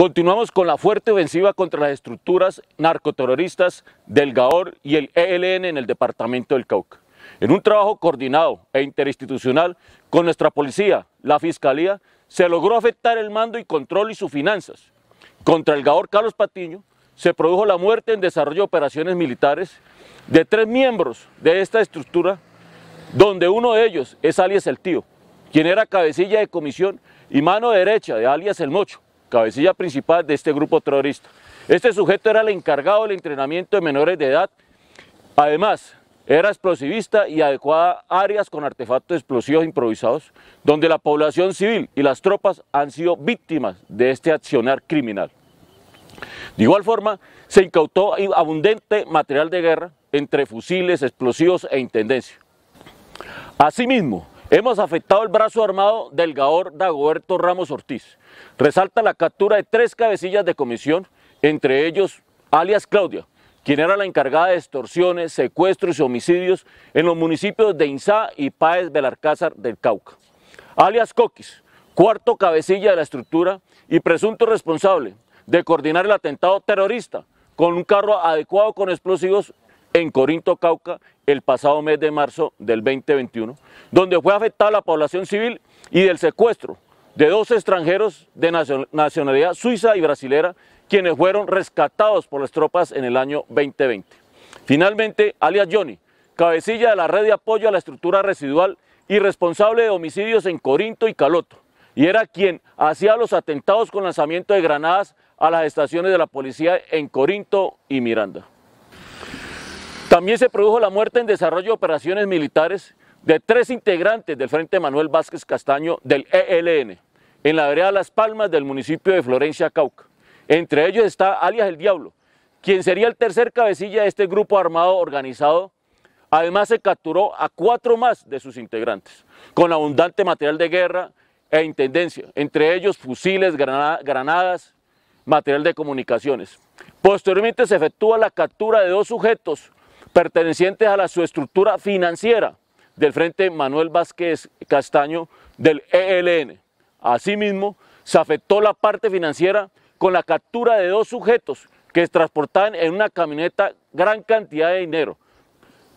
Continuamos con la fuerte ofensiva contra las estructuras narcoterroristas del GAOR y el ELN en el departamento del Cauca. En un trabajo coordinado e interinstitucional con nuestra policía, la Fiscalía, se logró afectar el mando y control y sus finanzas. Contra el GAOR Carlos Patiño se produjo la muerte en desarrollo de operaciones militares de tres miembros de esta estructura, donde uno de ellos es alias El Tío, quien era cabecilla de comisión y mano derecha de alias El Mocho cabecilla principal de este grupo terrorista. Este sujeto era el encargado del entrenamiento de menores de edad, además era explosivista y adecuaba áreas con artefactos explosivos improvisados, donde la población civil y las tropas han sido víctimas de este accionar criminal. De igual forma, se incautó abundante material de guerra entre fusiles, explosivos e intendencia. Asimismo, Hemos afectado el brazo armado del Gabor Dagoberto Ramos Ortiz. Resalta la captura de tres cabecillas de comisión, entre ellos alias Claudia, quien era la encargada de extorsiones, secuestros y homicidios en los municipios de Insá y Páez Belarcázar del Cauca. Alias Coquis, cuarto cabecilla de la estructura y presunto responsable de coordinar el atentado terrorista con un carro adecuado con explosivos en Corinto, Cauca, el pasado mes de marzo del 2021, donde fue afectada la población civil y del secuestro de dos extranjeros de nacionalidad suiza y brasilera, quienes fueron rescatados por las tropas en el año 2020. Finalmente, alias Johnny, cabecilla de la red de apoyo a la estructura residual y responsable de homicidios en Corinto y Caloto, y era quien hacía los atentados con lanzamiento de granadas a las estaciones de la policía en Corinto y Miranda. También se produjo la muerte en desarrollo de operaciones militares de tres integrantes del Frente Manuel Vázquez Castaño del ELN, en la vereda Las Palmas del municipio de Florencia, Cauca. Entre ellos está alias El Diablo, quien sería el tercer cabecilla de este grupo armado organizado. Además se capturó a cuatro más de sus integrantes, con abundante material de guerra e intendencia, entre ellos fusiles, granadas, material de comunicaciones. Posteriormente se efectúa la captura de dos sujetos pertenecientes a la subestructura financiera del Frente Manuel Vázquez Castaño del ELN. Asimismo, se afectó la parte financiera con la captura de dos sujetos que transportaban en una camioneta gran cantidad de dinero,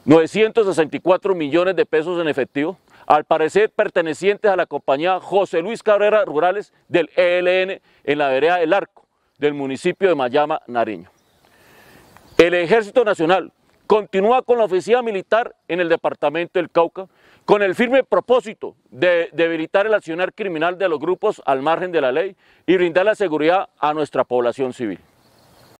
964 millones de pesos en efectivo, al parecer pertenecientes a la compañía José Luis Cabrera Rurales del ELN en la vereda del Arco, del municipio de Mayama, Nariño. El Ejército Nacional continúa con la oficina militar en el departamento del Cauca, con el firme propósito de debilitar el accionar criminal de los grupos al margen de la ley y brindar la seguridad a nuestra población civil.